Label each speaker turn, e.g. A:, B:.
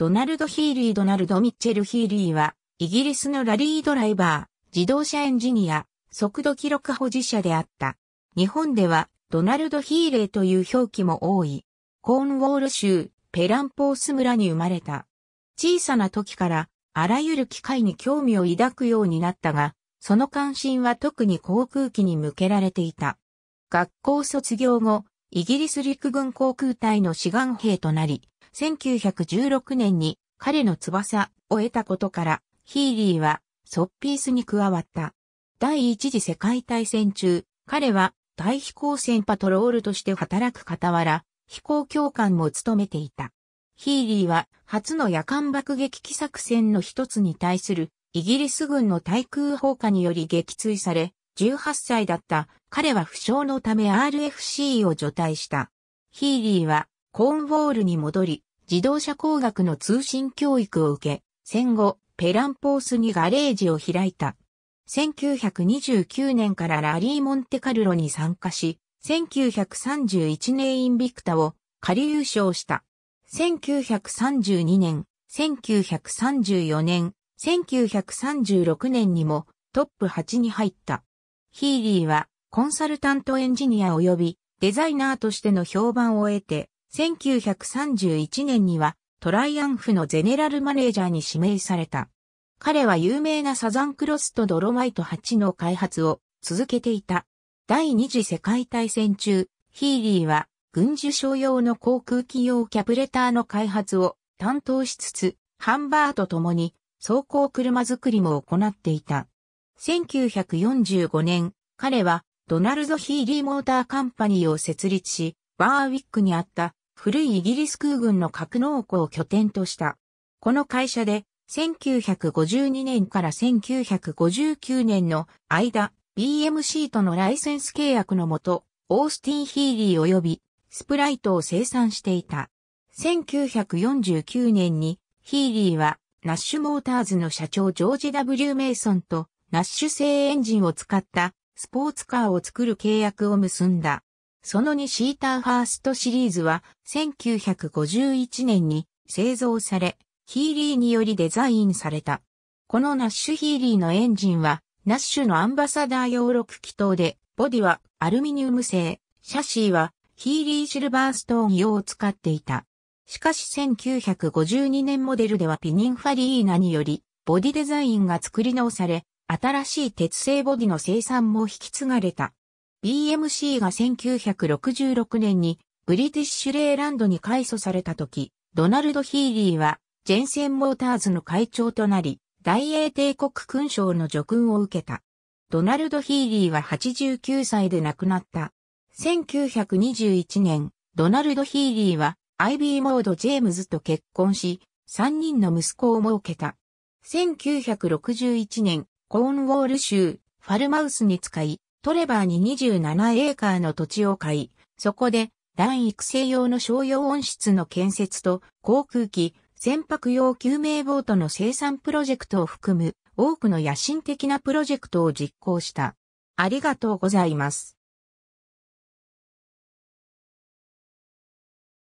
A: ドナルド・ヒーリードナルド・ミッチェル・ヒーリーは、イギリスのラリードライバー、自動車エンジニア、速度記録保持者であった。日本では、ドナルド・ヒーレーという表記も多い。コーンウォール州、ペランポース村に生まれた。小さな時から、あらゆる機械に興味を抱くようになったが、その関心は特に航空機に向けられていた。学校卒業後、イギリス陸軍航空隊の志願兵となり、1916年に彼の翼を得たことから、ヒーリーはソッピースに加わった。第一次世界大戦中、彼は大飛行船パトロールとして働く傍ら、飛行教官も務めていた。ヒーリーは初の夜間爆撃機作戦の一つに対するイギリス軍の対空砲火により撃墜され、18歳だった彼は負傷のため RFC を除隊した。ヒーリーはコーンウォールに戻り、自動車工学の通信教育を受け、戦後、ペランポースにガレージを開いた。1929年からラリー・モンテカルロに参加し、1931年インビクタを仮優勝した。1932年、1934年、1936年にもトップ8に入った。ヒーリーはコンサルタントエンジニア及びデザイナーとしての評判を得て1931年にはトライアンフのゼネラルマネージャーに指名された。彼は有名なサザンクロスとドロマイト8の開発を続けていた。第二次世界大戦中、ヒーリーは軍需商用の航空機用キャプレターの開発を担当しつつ、ハンバーと共に走行車作りも行っていた。1945年、彼はドナルド・ヒーリー・モーター・カンパニーを設立し、バーウィックにあった古いイギリス空軍の格納庫を拠点とした。この会社で、1952年から1959年の間、BMC とのライセンス契約のもと、オースティン・ヒーリー及び、スプライトを生産していた。1949年に、ヒーリーは、ナッシュモーターズの社長ジョージ・ W・ メイソンと、ナッシュ製エンジンを使った、スポーツカーを作る契約を結んだ。その2シーターファーストシリーズは1951年に製造され、ヒーリーによりデザインされた。このナッシュヒーリーのエンジンは、ナッシュのアンバサダー用6気筒で、ボディはアルミニウム製、シャシーはヒーリーシルバーストーン用を使っていた。しかし1952年モデルではピニンファリーナにより、ボディデザインが作り直され、新しい鉄製ボディの生産も引き継がれた。BMC が1966年にブリティッシュレーランドに改組された時、ドナルド・ヒーリーはジェンセン・モーターズの会長となり、大英帝国勲章の叙勲を受けた。ドナルド・ヒーリーは89歳で亡くなった。1921年、ドナルド・ヒーリーはアイビー・モード・ジェームズと結婚し、3人の息子を設けた。1961年、コーンウォール州、ファルマウスに使い、トレバーに27エーカーの土地を買い、そこで、弾育成用の商用温室の建設と航空機、船舶用救命ボートの生産プロジェクトを含む多くの野心的なプロジェクトを実行した。ありがとうございます。